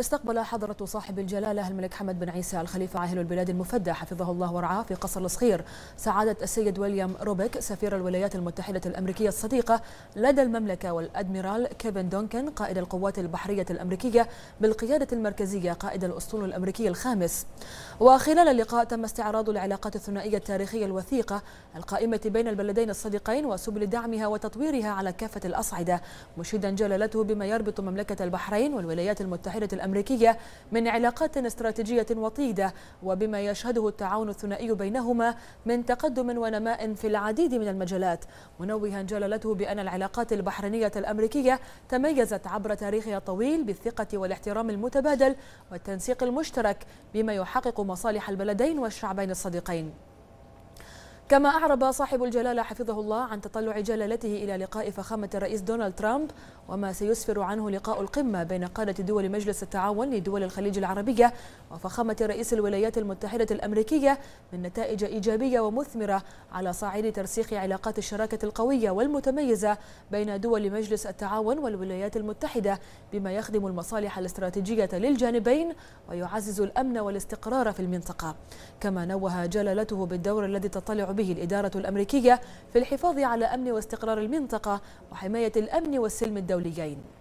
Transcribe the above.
استقبل حضرة صاحب الجلالة الملك حمد بن عيسى الخليفة عاهل البلاد المفدى حفظه الله ورعاه في قصر الصخير سعادة السيد ويليام روبيك سفير الولايات المتحدة الأمريكية الصديقة لدى المملكة والأدميرال كيفن دونكن قائد القوات البحرية الأمريكية بالقيادة المركزية قائد الأسطول الأمريكي الخامس وخلال اللقاء تم استعراض العلاقات الثنائية التاريخية الوثيقة القائمة بين البلدين الصديقين وسبل دعمها وتطويرها على كافة الأصعدة مشيدا جلالته بما يربط مملكة البحرين والولايات المتحدة الأمريكية الأمريكية من علاقات استراتيجية وطيدة وبما يشهده التعاون الثنائي بينهما من تقدم ونماء في العديد من المجالات منوها جلالته بأن العلاقات البحرينية الأمريكية تميزت عبر تاريخها الطويل بالثقة والاحترام المتبادل والتنسيق المشترك بما يحقق مصالح البلدين والشعبين الصديقين كما أعرب صاحب الجلالة حفظه الله عن تطلع جلالته إلى لقاء فخامة الرئيس دونالد ترامب وما سيسفر عنه لقاء القمة بين قادة دول مجلس التعاون لدول الخليج العربية وفخامة رئيس الولايات المتحدة الأمريكية من نتائج إيجابية ومثمرة على صعيد ترسيخ علاقات الشراكة القوية والمتميزة بين دول مجلس التعاون والولايات المتحدة بما يخدم المصالح الاستراتيجية للجانبين ويعزز الأمن والاستقرار في المنطقة كما نوه جلالته بالدور الذي تطلع به الإدارة الأمريكية في الحفاظ على أمن واستقرار المنطقة وحماية الأمن والسلم الدوليين